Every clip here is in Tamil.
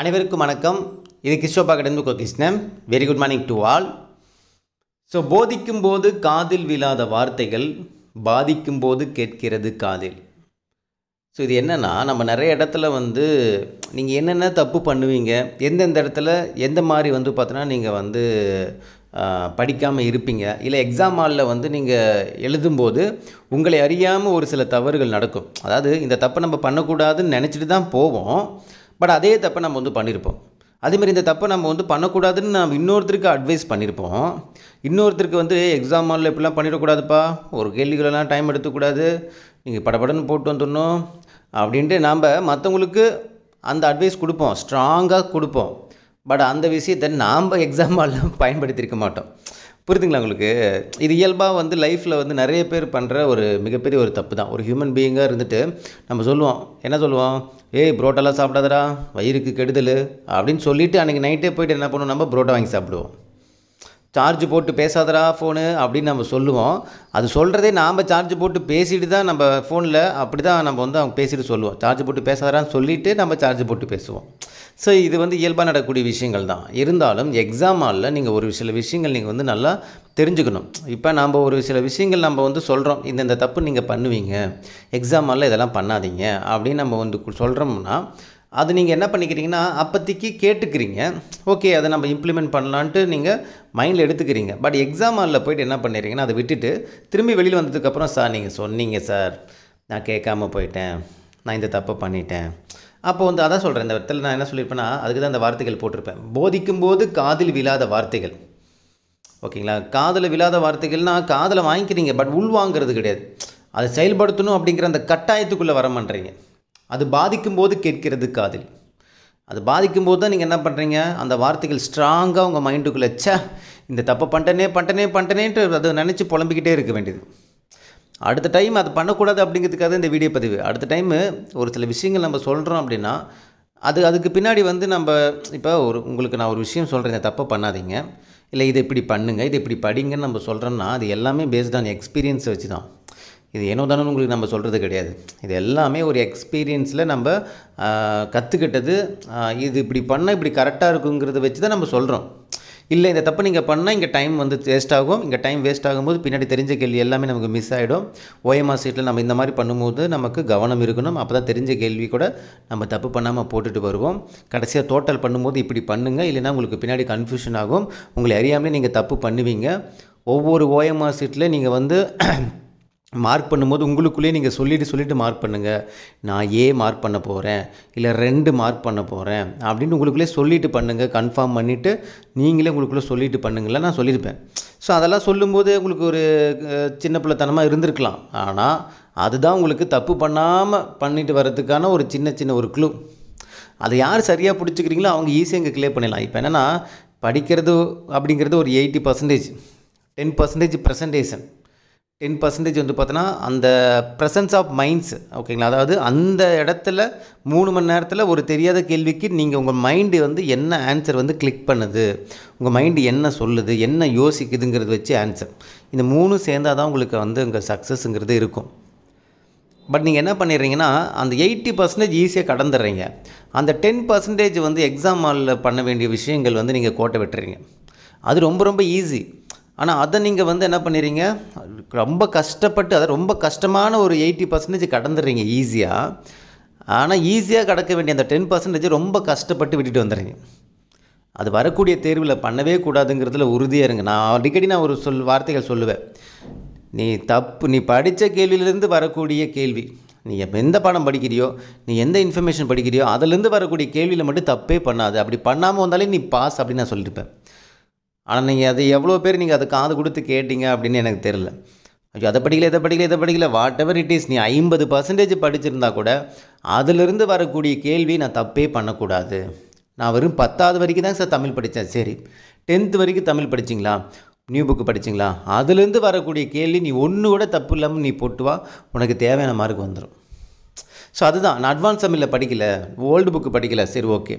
அனைவருக்கும் வணக்கம் இது கிறிஸ்டோ பாக்கெட்லேருந்து Gokrishnan very good morning to all so போதிக்கும் போது காதில் விழாத வார்த்தைகள் பாதிக்கும் போது கேட்கிறது காதில் ஸோ இது என்னென்னா நம்ம நிறைய இடத்துல வந்து நீங்கள் என்னென்ன தப்பு பண்ணுவீங்க எந்தெந்த இடத்துல எந்த மாதிரி வந்து பார்த்தோன்னா நீங்கள் வந்து படிக்காமல் இருப்பீங்க இல்லை எக்ஸாம் ஹாலில் வந்து நீங்கள் எழுதும்போது உங்களை அறியாமல் ஒரு சில தவறுகள் நடக்கும் அதாவது இந்த தப்பை நம்ம பண்ணக்கூடாதுன்னு நினச்சிட்டு தான் போவோம் பட் அதே தப்பை நம்ம வந்து பண்ணியிருப்போம் அதேமாதிரி இந்த தப்பை நம்ம வந்து பண்ணக்கூடாதுன்னு நம்ம இன்னொருத்தருக்கு அட்வைஸ் பண்ணியிருப்போம் இன்னொருத்தருக்கு வந்து எக்ஸாம் ஹாலில் இப்படிலாம் பண்ணிடக்கூடாதுப்பா ஒரு கேள்விகளெல்லாம் டைம் எடுத்துக்கூடாது நீங்கள் படபடன்னு போட்டு வந்துடணும் அப்படின்ட்டு நாம் மற்றவங்களுக்கு அந்த அட்வைஸ் கொடுப்போம் ஸ்ட்ராங்காக கொடுப்போம் பட் அந்த விஷயத்தை நாம் எக்ஸாம் ஹாலில் பயன்படுத்தியிருக்க மாட்டோம் புரிதுங்களா உங்களுக்கு இது இயல்பாக வந்து லைஃப்பில் வந்து நிறைய பேர் பண்ணுற ஒரு மிகப்பெரிய ஒரு தப்பு தான் ஒரு ஹியூமன் பீயிங்காக இருந்துட்டு நம்ம சொல்லுவோம் என்ன சொல்லுவோம் ஏய் புரோட்டாலாம் சாப்பிடாதடா வயிறுக்கு கெடுதல் அப்படின்னு சொல்லிவிட்டு அன்றைக்கி நைட்டே போய்ட்டு என்ன பண்ணுவோம் நம்ம புரோட்டா வாங்கி சாப்பிடுவோம் சார்ஜ் போட்டு பேசாதரா ஃபோனு அப்படின்னு நம்ம சொல்லுவோம் அது சொல்கிறதே நாம் சார்ஜ் போட்டு பேசிட்டு தான் நம்ம ஃபோனில் அப்படி தான் நம்ம வந்து அவங்க பேசிட்டு சொல்லுவோம் சார்ஜ் போட்டு பேசாதரான்னு சொல்லிவிட்டு நம்ம சார்ஜ் போட்டு பேசுவோம் ஸோ இது வந்து இயல்பாக நடக்கக்கூடிய விஷயங்கள் தான் இருந்தாலும் எக்ஸாம் ஹாலில் நீங்கள் ஒரு சில விஷயங்கள் நீங்கள் வந்து நல்லா தெரிஞ்சுக்கணும் இப்போ நாம் ஒரு சில விஷயங்கள் நம்ம வந்து சொல்கிறோம் இந்தந்த தப்பு நீங்கள் பண்ணுவீங்க எக்ஸாம் ஹாலில் இதெல்லாம் பண்ணாதீங்க அப்படின்னு நம்ம வந்து சொல்கிறோம்னா அது நீங்கள் என்ன பண்ணிக்கிறீங்கன்னா அப்போதைக்கு கேட்டுக்கிறீங்க ஓகே அதை நம்ம இம்ப்ளிமெண்ட் பண்ணலான்ட்டு நீங்கள் மைண்டில் எடுத்துக்கிறீங்க பட் எக்ஸாம் ஹாலில் போயிட்டு என்ன பண்ணிடுறீங்கன்னா அதை விட்டுட்டு திரும்பி வெளியில் வந்ததுக்கப்புறம் சார் நீங்கள் சொன்னீங்க சார் நான் கேட்காம போயிட்டேன் நான் இந்த தப்பை பண்ணிட்டேன் அப்போ வந்து அதான் சொல்கிறேன் இந்த இடத்துல நான் என்ன சொல்லியிருப்பேன்னா அதுக்கு தான் அந்த வார்த்தைகள் போட்டிருப்பேன் போதிக்கும் போது காதில் விழாத வார்த்தைகள் ஓகேங்களா காதில் விழாத வார்த்தைகள்னால் காதில் வாங்கிக்கிறீங்க பட் உள்வாங்கிறது கிடையாது அதை செயல்படுத்தணும் அப்படிங்கிற அந்த கட்டாயத்துக்குள்ளே வர மாட்டேறீங்க அது பாதிக்கும் போது கேட்கிறது காதில் அது பாதிக்கும் போது தான் நீங்கள் என்ன பண்ணுறீங்க அந்த வார்த்தைகள் ஸ்ட்ராங்காக உங்கள் மைண்டுக்குள்ளே சே இந்த தப்பை பண்ணிட்டனே பண்ணிட்டனே பண்ணிட்டனேன்ட்டு அதை நினச்சி புலம்பிக்கிட்டே இருக்க வேண்டியது அடுத்த டைம் அது பண்ணக்கூடாது அப்படிங்கிறதுக்காக இந்த வீடியோ பதிவு அடுத்த டைமு ஒரு சில விஷயங்கள் நம்ம சொல்கிறோம் அப்படின்னா அது அதுக்கு பின்னாடி வந்து நம்ம இப்போ ஒரு உங்களுக்கு நான் ஒரு விஷயம் சொல்கிறேன் தப்பை பண்ணாதீங்க இல்லை இதை இப்படி பண்ணுங்கள் இதை இப்படி படிங்கன்னு நம்ம சொல்கிறோம்னா அது எல்லாமே பேஸ்ட் ஆன் எக்ஸ்பீரியன்ஸை வச்சு தான் இது ஏனோ உங்களுக்கு நம்ம சொல்கிறது கிடையாது இது எல்லாமே ஒரு எக்ஸ்பீரியன்ஸில் நம்ம கற்றுக்கிட்டது இது இப்படி பண்ணால் இப்படி கரெக்டாக இருக்குங்கிறத வச்சு தான் நம்ம சொல்கிறோம் இல்லை இந்த தப்பு நீங்கள் பண்ணால் இங்கே டைம் வந்து வேஸ்ட் ஆகும் இங்கே டைம் வேஸ்ட் ஆகும்போது பின்னாடி தெரிஞ்ச கேள்வி எல்லாமே நமக்கு மிஸ் ஆகிடும் ஓஎம்ஆர் சீட்டில் நம்ம இந்த மாதிரி பண்ணும்போது நமக்கு கவனம் இருக்கணும் அப்போ தான் தெரிஞ்ச கேள்வி கூட நம்ம தப்பு பண்ணாமல் போட்டுட்டு வருவோம் கடைசியாக டோட்டல் பண்ணும்போது இப்படி பண்ணுங்கள் இல்லைனா உங்களுக்கு பின்னாடி கன்ஃபியூஷன் ஆகும் உங்களை அறியாமலே நீங்கள் தப்பு பண்ணுவீங்க ஒவ்வொரு ஓஎம்ஆர் சீட்டில் நீங்கள் வந்து மார்க் பண்ணும்போது உங்களுக்குள்ளேயே நீங்கள் சொல்லிவிட்டு சொல்லிவிட்டு மார்க் பண்ணுங்கள் நான் ஏ மார்க் பண்ண போகிறேன் இல்லை ரெண்டு மார்க் பண்ண போகிறேன் அப்படின்னு உங்களுக்குள்ளே சொல்லிவிட்டு பண்ணுங்கள் கன்ஃபார்ம் பண்ணிவிட்டு நீங்களே உங்களுக்குள்ளே சொல்லிவிட்டு பண்ணுங்களேன் நான் சொல்லியிருப்பேன் ஸோ அதெல்லாம் சொல்லும்போது உங்களுக்கு ஒரு சின்ன பிள்ளைத்தனமாக இருந்திருக்கலாம் ஆனால் அதுதான் உங்களுக்கு தப்பு பண்ணாமல் பண்ணிட்டு வர்றதுக்கான ஒரு சின்ன சின்ன ஒரு க்ளூ அதை யார் சரியாக பிடிச்சிக்கிறீங்களோ அவங்க ஈஸியாக இங்கே கிளியர் பண்ணிடலாம் இப்போ என்னென்னா படிக்கிறது அப்படிங்கிறது ஒரு eighty percentage ten percentage presentation ten percentage வந்து பார்த்தோன்னா அந்த ப்ரெசன்ஸ் ஆஃப் மைண்ட்ஸ் ஓகேங்களா அதாவது அந்த இடத்துல மூணு மணி நேரத்தில் ஒரு தெரியாத கேள்விக்கு நீங்கள் உங்கள் மைண்டு வந்து என்ன ஆன்சர் வந்து கிளிக் பண்ணுது உங்கள் மைண்டு என்ன சொல்லுது என்ன யோசிக்குதுங்கிறது வச்சு ஆன்சர் இந்த மூணும் சேர்ந்தால் தான் உங்களுக்கு வந்து உங்கள் சக்ஸஸ்ங்கிறது இருக்கும் பட் நீங்கள் என்ன பண்ணிடுறீங்கன்னா அந்த எயிட்டி பர்சன்டேஜ் ஈஸியாக கடந்துடுறீங்க அந்த டென் பர்சன்டேஜ் வந்து எக்ஸாம் ஹாலில் பண்ண வேண்டிய விஷயங்கள் வந்து நீங்கள் கோட்டை விட்டுறீங்க அது ரொம்ப ரொம்ப ஈஸி ஆனால் அதை நீங்கள் வந்து என்ன பண்ணுறீங்க ரொம்ப கஷ்டப்பட்டு அதை ரொம்ப கஷ்டமான ஒரு எயிட்டி பர்சன்டேஜ் கடந்துடுறீங்க ஈஸியாக ஆனால் ஈஸியாக கடக்க வேண்டிய அந்த டென் பர்சன்டேஜ் ரொம்ப கஷ்டப்பட்டு விட்டுட்டு வந்துடுறீங்க அது வரக்கூடிய தேர்வில் பண்ணவே கூடாதுங்கிறதுல உறுதியாக இருங்க நான் அடிக்கடி நான் ஒரு சொல் வார்த்தைகள் சொல்லுவேன் நீ தப்பு நீ படித்த கேள்வியிலேருந்து வரக்கூடிய கேள்வி நீ எந்த பாடம் படிக்கிறியோ நீ எந்த இன்ஃபர்மேஷன் படிக்கிறியோ அதுலேருந்து வரக்கூடிய கேள்வியில் மட்டும் தப்பே பண்ணாது அப்படி பண்ணாமல் வந்தாலே நீ பாஸ் அப்படின்னு நான் சொல்லியிருப்பேன் ஆனால் நீங்கள் அது எவ்வளோ பேர் நீங்கள் அதை காது கொடுத்து கேட்டீங்க அப்படின்னு எனக்கு தெரில ஐயோ அதை படிக்கல இதை படிக்கல இதை படிக்கல வாட் எவர் இட் இஸ் நீ ஐம்பது பர்சன்டேஜ் படிச்சிருந்தா கூட அதிலிருந்து வரக்கூடிய கேள்வி நான் தப்பே பண்ணக்கூடாது நான் வெறும் பத்தாவது வரைக்கும் தான் சார் தமிழ் படித்தேன் சரி டென்த்து வரைக்கும் தமிழ் படிச்சிங்களா நியூ புக்கு படிச்சிங்களா அதுலேருந்து வரக்கூடிய கேள்வி நீ ஒன்று கூட தப்பு இல்லாமல் நீ போட்டு வா உனக்கு தேவையான மார்க் வந்துடும் ஸோ அதுதான் நான் அட்வான்ஸ் தமிழில் படிக்கல ஓல்டு புக்கு படிக்கல சரி okay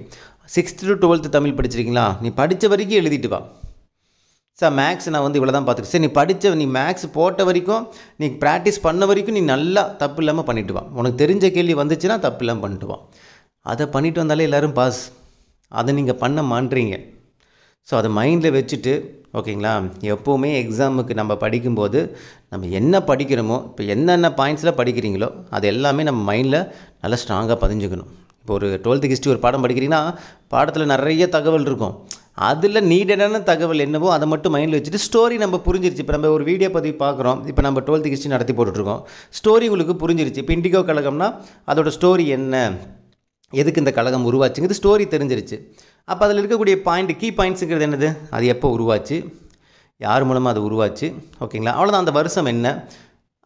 sixth to twelfth Tamil படிச்சிருக்கீங்களா நீ படித்த வரைக்கும் எழுதிட்டு வா சார் மேக்ஸ் நான் வந்து இவ்வளோ தான் பார்த்துருக்கேன் சரி நீ படித்த நீ மேக்ஸ் போட்ட வரைக்கும் நீ ப்ராக்டிஸ் பண்ண வரைக்கும் நீ நல்லா தப்பு இல்லாமல் பண்ணிவிட்டு வா உனக்கு தெரிஞ்ச கேள்வி வந்துச்சுன்னா தப்பு இல்லாமல் பண்ணிட்டு வா அதை பண்ணிட்டு வந்தாலே எல்லோரும் பாஸ் அதை நீங்கள் பண்ண மாட்டுறீங்க ஸோ அதை மைண்டில் வச்சுட்டு ஓகேங்களா எப்போவுமே எக்ஸாமுக்கு நம்ம படிக்கும்போது நம்ம என்ன படிக்கிறோமோ இப்போ என்னென்ன பாயிண்ட்ஸில் படிக்கிறீங்களோ அது எல்லாமே நம்ம மைண்டில் நல்லா ஸ்ட்ராங்காக பதிஞ்சுக்கணும் இப்போ ஒரு டுவெல்த்து ஹிஸ்ட்ரி ஒரு பாடம் படிக்கிறீங்கன்னா பாடத்தில் நிறைய தகவல் இருக்கும் அதில் நீடடான தகவல் என்னவோ அதை மட்டும் மைண்டில் வச்சுட்டு ஸ்டோரி நம்ம புரிஞ்சிருச்சு இப்போ நம்ம ஒரு வீடியோ பதிவு பார்க்குறோம் இப்போ நம்ம டுவெல்த் ஹிஸ்ட்ரி நடத்தி போட்டுட்ருக்கோம் ஸ்டோரி உங்களுக்கு புரிஞ்சிருச்சு இப்போ இண்டிகோ கழகம்னா அதோட ஸ்டோரி என்ன எதுக்கு இந்த கழகம் உருவாச்சுங்கிறது ஸ்டோரி தெரிஞ்சிருச்சு அப்போ அதில் இருக்கக்கூடிய பாயிண்ட் கீ பாயிண்ட்ஸுங்கிறது என்னது அது எப்போ உருவாச்சு யார் மூலமாக அது உருவாச்சு ஓகேங்களா அவ்வளோதான் அந்த வருஷம் என்ன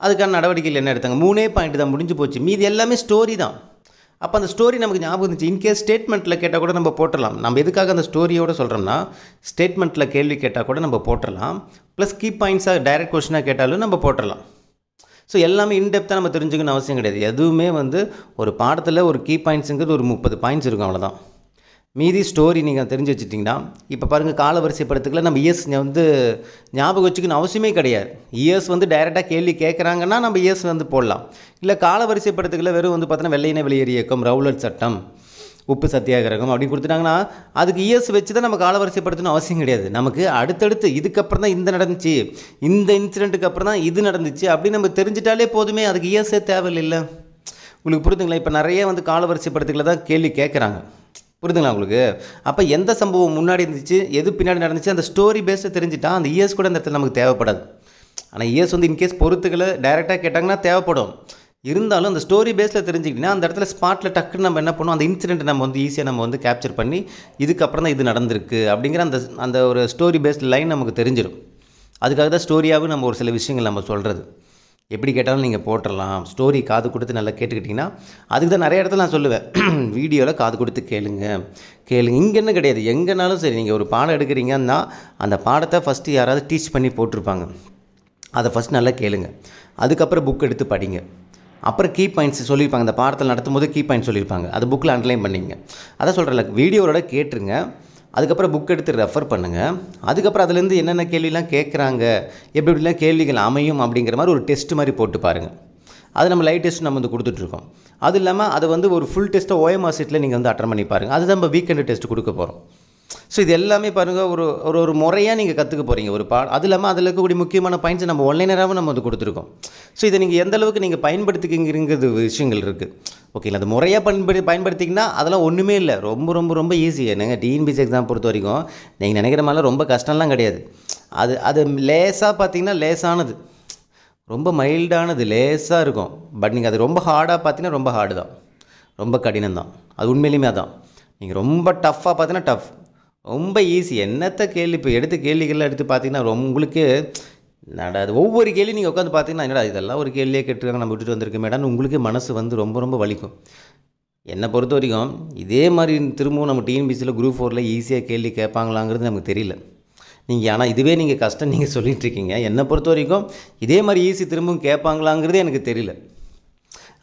அதுக்கான நடவடிக்கைகள் என்ன எடுத்தாங்க மூணே பாயிண்ட் தான் முடிஞ்சு போச்சு மீது எல்லாமே ஸ்டோரி தான் அப்போ அந்த ஸ்டோரி நமக்கு ஞாபகம் இருந்துச்சு இன்கேஸ் ஸ்டேட்மெண்ட்டில் கேட்டால் கூட நம்ம போட்டலாம் நம்ம எதுக்காக அந்த ஸ்டோரியோடு சொல்கிறோம்னா ஸ்டேட்மெண்ட்டில் கேள்வி கேட்டால் கூட நம்ம போட்டுடலாம் ப்ளஸ் கீ பாயிண்ட்ஸாக டைரக்ட் கொஷினாக கேட்டாலும் நம்ம போட்டுடலாம் ஸோ எல்லாமே இன்டெப்த்தாக நம்ம தெரிஞ்சுக்கணும்னு அவசியம் கிடையாது எதுவுமே வந்து ஒரு பாடத்தில் ஒரு கீ பாயிண்ட்ஸுங்கிறது ஒரு முப்பது பாயிண்ட்ஸ் இருக்கும் அவ்வளோதான் மீதி ஸ்டோரி நீங்கள் தெரிஞ்சு வச்சுட்டிங்கன்னா இப்போ பாருங்கள் காலவரிசைப்படத்துக்குள்ள நம்ம இஎஸ் வந்து ஞாபகம் வச்சுக்கணும் அவசியமே கிடையாது இஎஸ் வந்து டைரெக்டாக கேள்வி கேட்குறாங்கன்னா நம்ம இஎஸ் வந்து போடலாம் இல்லை காலவரிசைப்படத்துக்குள்ள வெறும் வந்து பார்த்தோன்னா வெள்ளையின வெளியேறி இயக்கம் ரவுலர் சட்டம் உப்பு சத்தியாகிரகம் அப்படின்னு கொடுத்துட்டாங்கன்னா அதுக்கு இஎஸ் வச்சு தான் நம்ம காலவரிசைப்படுத்தணும் அவசியம் கிடையாது நமக்கு அடுத்தடுத்து இதுக்கப்புறம் தான் இந்த நடந்துச்சு இந்த இன்சிடெண்ட்டுக்கு அப்புறம் தான் இது நடந்துச்சு அப்படின்னு நம்ம தெரிஞ்சிட்டாலே போதுமே அதுக்கு இயர்ஸே தேவையில்லை உங்களுக்கு புரிதுங்களா இப்போ நிறைய வந்து காலவரிசைப்படுத்துக்களை தான் கேள்வி கேட்குறாங்க புரிதுங்களா உங்களுக்கு அப்போ எந்த சம்பவம் முன்னாடி இருந்துச்சு எது பின்னாடி நடந்துச்சு அந்த ஸ்டோரி பேஸ்ட்டு தெரிஞ்சுட்டா அந்த இயர்ஸ் கூட அந்த இடத்துல நமக்கு தேவைப்படாது ஆனால் இயர்ஸ் வந்து இன்கேஸ் பொறுத்துக்களை டைரெக்டாக கேட்டாங்கன்னா தேவைப்படும் இருந்தாலும் அந்த ஸ்டோரி பேஸில் தெரிஞ்சுக்கிட்டிங்கன்னா அந்த இடத்துல ஸ்பாட்டில் டக்குன்னு நம்ம என்ன பண்ணுவோம் அந்த இன்சிடென்ட் நம்ம வந்து ஈஸியாக நம்ம வந்து கேப்சர் பண்ணி இதுக்கப்புறம் தான் இது நடந்திருக்கு அப்படிங்கிற அந்த அந்த ஒரு ஸ்டோரி பேஸ்ட் லைன் நமக்கு தெரிஞ்சிடும் அதுக்காக தான் ஸ்டோரியாகவும் நம்ம ஒரு சில விஷயங்கள் நம்ம சொல்கிறது எப்படி கேட்டாலும் நீங்கள் போட்டுடலாம் ஸ்டோரி காது கொடுத்து நல்லா கேட்டுக்கிட்டிங்கன்னா அதுக்கு தான் நிறைய இடத்துல நான் சொல்லுவேன் வீடியோவில் காது கொடுத்து கேளுங்க கேளுங்க இங்கேன்னு கிடையாது எங்கேனாலும் சரி நீங்கள் ஒரு பாடம் எடுக்கிறீங்கன்னா அந்த பாடத்தை ஃபஸ்ட்டு யாராவது டீச் பண்ணி போட்டிருப்பாங்க அதை ஃபஸ்ட் நல்லா கேளுங்க அதுக்கப்புறம் புக் எடுத்து படிங்க அப்புறம் கீ பாயிண்ட்ஸ் சொல்லியிருப்பாங்க அந்த பாடத்தில் நடத்தும் போது கீ பாயிண்ட் சொல்லியிருப்பாங்க அது புக்கில் அண்டர்லைன் பண்ணிங்க அதான் சொல்கிறேன் வீடியோவோட கேட்டுருங்க அதுக்கப்புறம் புக் எடுத்து ரெஃபர் பண்ணுங்கள் அதுக்கப்புறம் அதுலேருந்து என்னென்ன கேள்விலாம் கேட்குறாங்க எப்படி எப்படிலாம் கேள்விகள் அமையும் அப்படிங்கிற மாதிரி ஒரு டெஸ்ட் மாதிரி போட்டு பாருங்கள் அது நம்ம லைட் டெஸ்ட் நம்ம வந்து கொடுத்துட்ருக்கோம் அது இல்லாமல் அதை வந்து ஒரு ஃபுல் டெஸ்ட்டை ஓஎம்ஆர் சீட்டில் நீங்கள் வந்து அட்டன் பண்ணி பாருங்கள் அதுதான் நம்ம வீக்கெண்டு டெஸ்ட் கொடுக்க போகிறோம் ஸோ இது எல்லாமே பாருங்கள் ஒரு ஒரு ஒரு முறையாக நீங்கள் கற்றுக்க போகிறீங்க ஒரு பா அது இல்லாமல் அதில் இருக்கக்கூடிய முக்கியமான பாயிண்ட்ஸ் நம்ம ஒன்லைனராகவும் நம்ம வந்து கொடுத்துருக்கோம் ஸோ இதை நீங்கள் எந்த அளவுக்கு நீங்கள் பயன்படுத்திக்கிங்கிறது விஷயங்கள் இருக்குது ஓகேங்களா அது முறையாக பயன்படுத்தி பயன்படுத்திங்கன்னா அதெல்லாம் ஒன்றுமே இல்லை ரொம்ப ரொம்ப ரொம்ப ஈஸி என்னங்க டிஎன்பிசி எக்ஸாம் பொறுத்த வரைக்கும் நீங்கள் நினைக்கிற மாதிரிலாம் ரொம்ப கஷ்டம்லாம் கிடையாது அது அது லேசாக பார்த்தீங்கன்னா லேசானது ரொம்ப மைல்டானது லேசாக இருக்கும் பட் நீங்கள் அது ரொம்ப ஹார்டாக பார்த்தீங்கன்னா ரொம்ப ஹார்டு தான் ரொம்ப கடினம் தான் அது உண்மையிலுமே அதான் நீங்கள் ரொம்ப டஃப்பாக பார்த்தீங்கன்னா டஃப் ரொம்ப ஈஸி என்னத்த கேள்வி இப்போ எடுத்த கேள்விகள்லாம் எடுத்து பார்த்தீங்கன்னா உங்களுக்கு நடாது ஒவ்வொரு கேள்வி நீங்கள் உட்காந்து பார்த்தீங்கன்னா என்னடா இதெல்லாம் ஒரு கேள்வியே கேட்டுருக்காங்க நம்ம விட்டுட்டு வந்திருக்கோம் மேடம் உங்களுக்கு மனசு வந்து ரொம்ப ரொம்ப வலிக்கும் என்னை பொறுத்த வரைக்கும் இதே மாதிரி திரும்பவும் நம்ம டிஎன்பிசியில் குரூப் ஃபோரில் ஈஸியாக கேள்வி கேட்பாங்களாங்கிறது நமக்கு தெரியல நீங்கள் ஆனால் இதுவே நீங்கள் கஷ்டம் நீங்கள் சொல்லிகிட்ருக்கீங்க என்னை பொறுத்த வரைக்கும் இதே மாதிரி ஈஸி திரும்பவும் கேட்பாங்களாங்கிறது எனக்கு தெரியல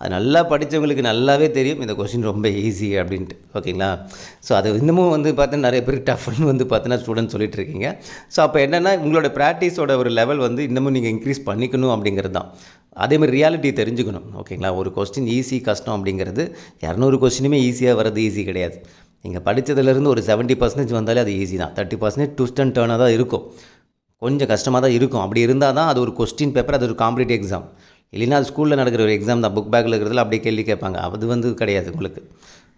அது நல்லா படித்தவங்களுக்கு நல்லாவே தெரியும் இந்த கொஷின் ரொம்ப ஈஸி அப்படின்ட்டு ஓகேங்களா ஸோ அது இன்னமும் வந்து பார்த்தீங்கன்னா நிறைய பேர் டஃப்னு வந்து பார்த்தீங்கன்னா ஸ்டூடெண்ட் சொல்லிட்டு இருக்கீங்க ஸோ அப்போ என்னென்னா உங்களோட ப்ராக்டிஸோட ஒரு லெவல் வந்து இன்னமும் நீங்கள் இன்க்ரீஸ் பண்ணிக்கணும் அப்படிங்கிறது தான் அதேமாதிரி ரியாலிட்டி தெரிஞ்சுக்கணும் ஓகேங்களா ஒரு கொஸ்டின் ஈஸி கஷ்டம் அப்படிங்கிறது இரநூறு கொஸ்டினுமே ஈஸியாக வர்றது ஈஸி கிடையாது நீங்கள் படித்ததுலேருந்து ஒரு செவன்ட்டி பர்சன்டேஜ் வந்தாலே அது ஈஸி தான் தேர்ட்டி பர்சன்டேஜ் ட்விஸ்ட் அண்ட் டேர்னாக தான் இருக்கும் கொஞ்சம் கஷ்டமாக தான் இருக்கும் அப்படி இருந்தால் தான் அது ஒரு கொஸ்டின் பேப்பர் அது ஒரு காம்படிட்டிவ் எக்ஸாம் இல்லைன்னா அது ஸ்கூலில் நடக்கிற ஒரு எக்ஸாம் தான் புக் பேக்கில் இருக்கிறதுல அப்படியே கேள்வி கேட்பாங்க அது வந்து கிடையாது உங்களுக்கு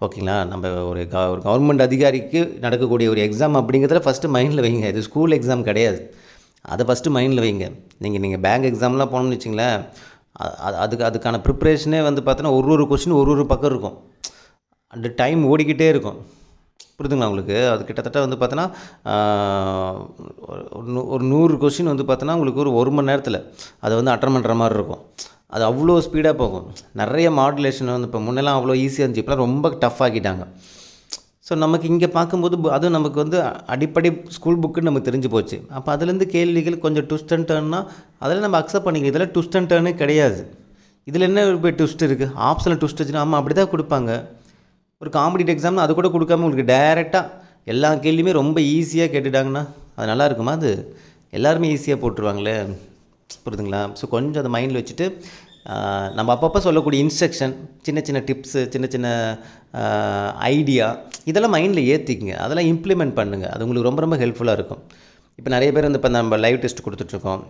ஓகேங்களா நம்ம ஒரு க ஒரு கவர்மெண்ட் அதிகாரிக்கு நடக்கக்கூடிய ஒரு எக்ஸாம் அப்படிங்கிறதுல ஃபஸ்ட்டு மைண்டில் வைங்க இது ஸ்கூல் எக்ஸாம் கிடையாது அதை ஃபஸ்ட்டு மைண்டில் வைங்க நீங்கள் நீங்கள் பேங்க் எக்ஸாம்லாம் போனோம்னு வச்சிங்களேன் அதுக்கு அதுக்கான ப்ரிப்ரேஷனே வந்து பார்த்தோன்னா ஒரு ஒரு கொஸ்டின் ஒரு ஒரு பக்கம் இருக்கும் அந்த டைம் ஓடிக்கிட்டே இருக்கும் புரிதுங்களா உங்களுக்கு அது கிட்டத்தட்ட வந்து பார்த்தோன்னா ஒரு நூறு கொஷின் வந்து பார்த்தோன்னா உங்களுக்கு ஒரு ஒரு மணி நேரத்தில் அதை வந்து அட்டன் பண்ணுற மாதிரி இருக்கும் அது அவ்வளோ ஸ்பீடாக போகும் நிறைய மாடுலேஷன் வந்து இப்போ முன்னெல்லாம் அவ்வளோ ஈஸியாக இருந்துச்சு இப்போலாம் ரொம்ப டஃப் ஆக்கிட்டாங்க ஸோ நமக்கு இங்கே பார்க்கும்போது அதுவும் நமக்கு வந்து அடிப்படை ஸ்கூல் புக்குன்னு நமக்கு தெரிஞ்சு போச்சு அப்போ அதுலேருந்து கேள்விகள் கொஞ்சம் ட்விஸ்ட் அண்ட் டேர்ன்னா அதில் நம்ம அக்செப்ட் பண்ணிக்கலாம் இதில் ட்விஸ்ட் அண்ட் டேர்னே கிடையாது இதில் என்ன போய் ட்விஸ்ட் இருக்குது ஆப்ஷனில் ட்விஸ்ட் வச்சுன்னா ஆமாம் அப்படி தான் கொடுப்பாங்க ஒரு காம்படிட் எக்ஸாம்னு அது கூட கொடுக்காம உங்களுக்கு டைரெக்டாக எல்லா கேள்வியுமே ரொம்ப ஈஸியாக கேட்டுட்டாங்கண்ணா அது நல்லா இருக்குமா அது எல்லாருமே ஈஸியாக போட்டுருவாங்களே புரியுதுங்களா ஸோ கொஞ்சம் அதை மைண்டில் வச்சுட்டு நம்ம அப்பப்போ சொல்லக்கூடிய இன்ஸ்ட்ரக்ஷன் சின்ன சின்ன டிப்ஸு சின்ன சின்ன ஐடியா இதெல்லாம் மைண்டில் ஏற்றிக்குங்க அதெல்லாம் இம்ப்ளிமெண்ட் பண்ணுங்கள் அது உங்களுக்கு ரொம்ப ரொம்ப ஹெல்ப்ஃபுல்லாக இருக்கும் இப்போ நிறைய பேர் வந்து இப்போ நம்ம லைவ் டெஸ்ட் கொடுத்துட்ருக்கோம்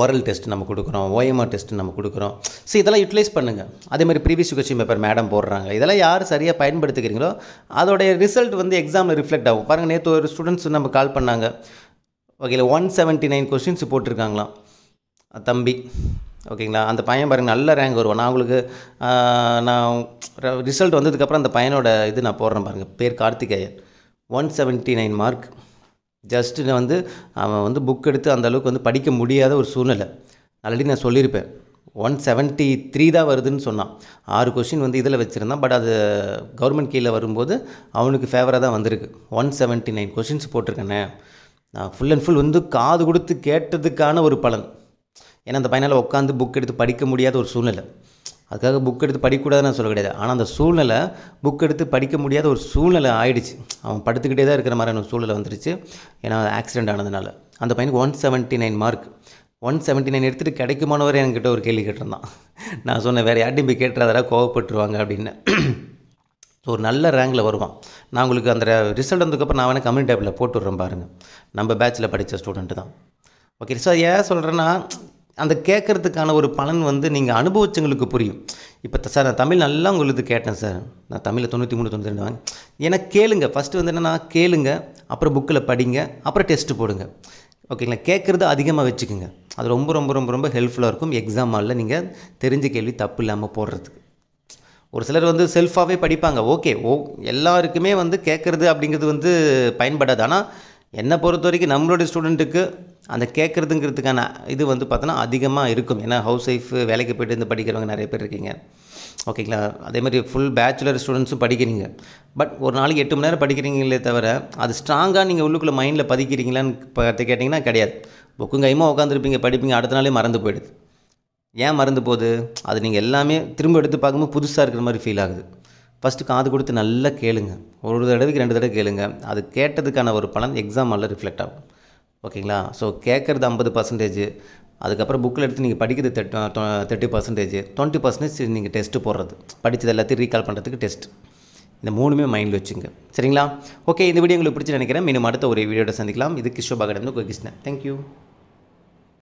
ஓரல் டெஸ்ட் நம்ம கொடுக்குறோம் ஓஎம்ஆர் டெஸ்ட் நம்ம கொடுக்குறோம் ஸோ இதெல்லாம் யூட்டிலைஸ் பண்ணுங்கள் அதே மாதிரி ப்ரீவியஸ் கொஸ்டின் பேப்பர் மேடம் போடுறாங்க இதெல்லாம் யார் சரியாக பயன்படுத்துக்கிறீங்களோ அதோடைய ரிசல்ட் வந்து எக்ஸாமில் ரிஃப்ளெக்ட் ஆகும் பாருங்கள் நேற்று ஒரு ஸ்டூடெண்ட்ஸ் நம்ம கால் பண்ணாங்க இல்லை ஒன் செவன்ட்டி நைன் கொஸ்டின்ஸ் போட்டிருக்காங்களாம் தம்பி ஓகேங்களா அந்த பையன் பாருங்கள் நல்ல ரேங்க் வருவான் நான் உங்களுக்கு நான் ரிசல்ட் வந்ததுக்கப்புறம் அந்த பையனோட இது நான் போடுறேன் பாருங்கள் பேர் Karthikeyan one seventy nine mark just வந்து அவன் வந்து புக் எடுத்து அந்தளவுக்கு வந்து படிக்க முடியாத ஒரு சூழ்நிலை ஆல்ரெடி நான் சொல்லியிருப்பேன் ஒன் செவன்ட்டி த்ரீ தான் வருதுன்னு சொன்னான் ஆறு கொஷின் வந்து இதில் வச்சுருந்தான் பட் அது கவர்மெண்ட் கீழே வரும்போது அவனுக்கு ஃபேவராக தான் வந்திருக்கு ஒன் செவன்ட்டி நைன் கொஷின்ஸ் போட்டிருக்கேனே நான் ஃபுல் அண்ட் ஃபுல் வந்து காது கொடுத்து கேட்டதுக்கான ஒரு பலன் ஏன்னா அந்த பையனால் உட்காந்து புக் எடுத்து படிக்க முடியாத ஒரு சூழ்நிலை அதுக்காக புக் எடுத்து படிக்கக்கூடாதுன்னு நான் சொல்ல கிடையாது ஆனால் அந்த சூழ்நிலை புக் எடுத்து படிக்க முடியாத ஒரு சூழ்நிலை ஆயிடுச்சு அவன் படுத்துக்கிட்டே தான் இருக்கிற மாதிரியான சூழ்நிலை வந்துருச்சு ஏன்னா ஆக்சிடென்ட் ஆனதுனால அந்த பையனுக்கு one seventy nine mark one seventy nine எடுத்துகிட்டு கிடைக்குமானவர் என்கிட்ட ஒரு கேள்வி கேட்டிருந்தான் நான் சொன்னேன் வேறு யார்ட்டையும் போய் கேட்டுறதா கோவப்பட்டுருவாங்க அப்படின்னு ஸோ ஒரு நல்ல ரேங்கில் வருவான் நான் உங்களுக்கு அந்த ரிசல்ட் வந்ததுக்கப்புறம் நான் வேணால் கம்யூனி டேப்பில் போட்டு விட்றேன் பாருங்கள் நம்ம பேச்சில் படித்த ஸ்டூடெண்ட்டு தான் ஓகே ஸோ ஏன் சொல்கிறேன்னா அந்த கேட்குறதுக்கான ஒரு பலன் வந்து நீங்கள் அனுபவிச்சவங்களுக்கு புரியும் இப்போ சார் நான் தமிழ் நல்லா உங்களுக்கு கேட்டேன் சார் நான் தமிழில் தொண்ணூற்றி மூணு தொண்ணூற்றி ரெண்டு வாங்க ஏன்னா கேளுங்க ஃபஸ்ட்டு வந்து என்னென்னா கேளுங்க அப்புறம் புக்கில் படிங்க அப்புறம் டெஸ்ட்டு போடுங்க ஓகேங்களா கேட்குறது அதிகமாக வச்சுக்கோங்க அது ரொம்ப ரொம்ப ரொம்ப ரொம்ப ஹெல்ப்ஃபுல்லாக இருக்கும் எக்ஸாம் ஹாலில் நீங்கள் தெரிஞ்ச கேள்வி தப்பு இல்லாமல் போடுறதுக்கு ஒரு சிலர் வந்து செல்ஃபாகவே படிப்பாங்க ஓகே ஓ எல்லாருக்குமே வந்து கேட்குறது அப்படிங்கிறது வந்து பயன்படாது ஆனால் என்னை பொறுத்த வரைக்கும் நம்மளுடைய ஸ்டூடெண்ட்டுக்கு அந்த கேட்குறதுங்கிறதுக்கான இது வந்து பார்த்தோன்னா அதிகமாக இருக்கும் ஏன்னா ஹவுஸ் ஒய்ஃப் வேலைக்கு போய்ட்டு இருந்து படிக்கிறவங்க நிறைய பேர் இருக்கீங்க ஓகேங்களா அதே மாதிரி ஃபுல் பேச்சுலர் ஸ்டூடெண்ட்ஸும் படிக்கிறீங்க பட் ஒரு நாளைக்கு எட்டு மணி நேரம் படிக்கிறீங்களே தவிர அது ஸ்ட்ராங்காக நீங்கள் உள்ளுக்குள்ளே மைண்டில் பதிக்கிறீங்களான்னு பார்த்து கேட்டிங்கன்னா கிடையாது புக்குங்க கைமாக உட்காந்துருப்பீங்க படிப்பீங்க அடுத்த நாளே மறந்து போயிடுது ஏன் மறந்து போகுது அது நீங்கள் எல்லாமே திரும்ப எடுத்து பார்க்கும்போது புதுசாக இருக்கிற மாதிரி ஃபீல் ஆகுது ஃபஸ்ட்டு காது கொடுத்து நல்லா கேளுங்க ஒரு தடவைக்கு ரெண்டு தடவை கேளுங்க அது கேட்டதுக்கான ஒரு பலன் எக்ஸாம் எக்ஸாமால் ரிஃப்ளெக்ட் ஆகும் ஓகேங்களா ஸோ கேட்குறது ஐம்பது பர்சன்டேஜ் அதுக்கப்புறம் புக்கில் எடுத்து நீங்கள் படிக்கிறது தேர்ட்டி பர்சன்டேஜ் டுவெண்ட்டி பர்சன்டேஜ் நீங்கள் டெஸ்ட்டு போடுறது படித்தது எல்லாத்தையும் ரீகால் பண்ணுறதுக்கு டெஸ்ட் இந்த மூணுமே மைண்டில் வச்சுங்க சரிங்களா ஓகே இந்த வீடியோ உங்களுக்கு பிடிச்சி நினைக்கிறேன் மீண்டும் அடுத்த ஒரு வீடியோட சந்திக்கலாம் இது கிஷோபாக பாகடம் கோகிருஷ்ணன் தேங்க்யூ